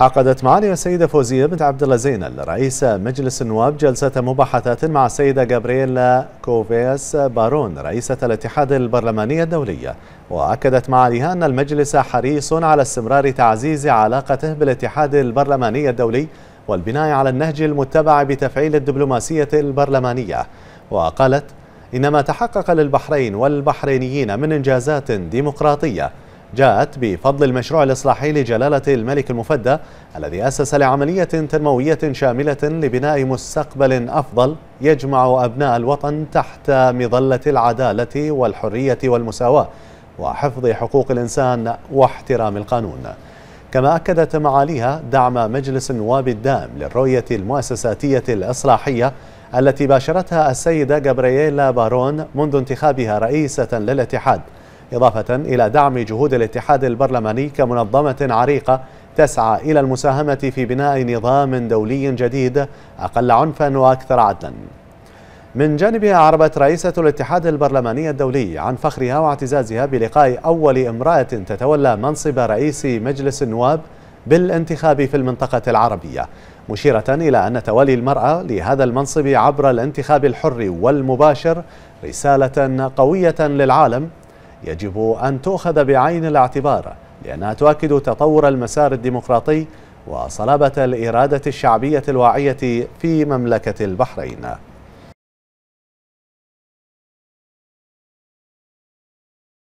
عقدت معالي السيدة فوزية بنت عبد الله زينل رئيس مجلس النواب جلسة مباحثات مع السيدة جابرييلا كوفياس بارون رئيسة الاتحاد البرلماني الدولي وأكدت معاليها أن المجلس حريص على استمرار تعزيز علاقته بالاتحاد البرلماني الدولي والبناء على النهج المتبع بتفعيل الدبلوماسية البرلمانية وقالت إنما تحقق للبحرين والبحرينيين من إنجازات ديمقراطية جاءت بفضل المشروع الإصلاحي لجلالة الملك المفدى الذي أسس لعملية تنموية شاملة لبناء مستقبل أفضل يجمع أبناء الوطن تحت مظلة العدالة والحرية والمساواة وحفظ حقوق الإنسان واحترام القانون كما أكدت معاليها دعم مجلس النواب الدائم للرؤية المؤسساتية الإصلاحية التي باشرتها السيدة جابرييلا بارون منذ انتخابها رئيسة للاتحاد إضافة إلى دعم جهود الاتحاد البرلماني كمنظمة عريقة تسعى إلى المساهمة في بناء نظام دولي جديد أقل عنفا وأكثر عدلا من جانبها عربت رئيسة الاتحاد البرلماني الدولي عن فخرها واعتزازها بلقاء أول امرأة تتولى منصب رئيس مجلس النواب بالانتخاب في المنطقة العربية مشيرة إلى أن تولي المرأة لهذا المنصب عبر الانتخاب الحر والمباشر رسالة قوية للعالم يجب أن تؤخذ بعين الاعتبار لأنها تؤكد تطور المسار الديمقراطي وصلابة الإرادة الشعبية الواعية في مملكة البحرين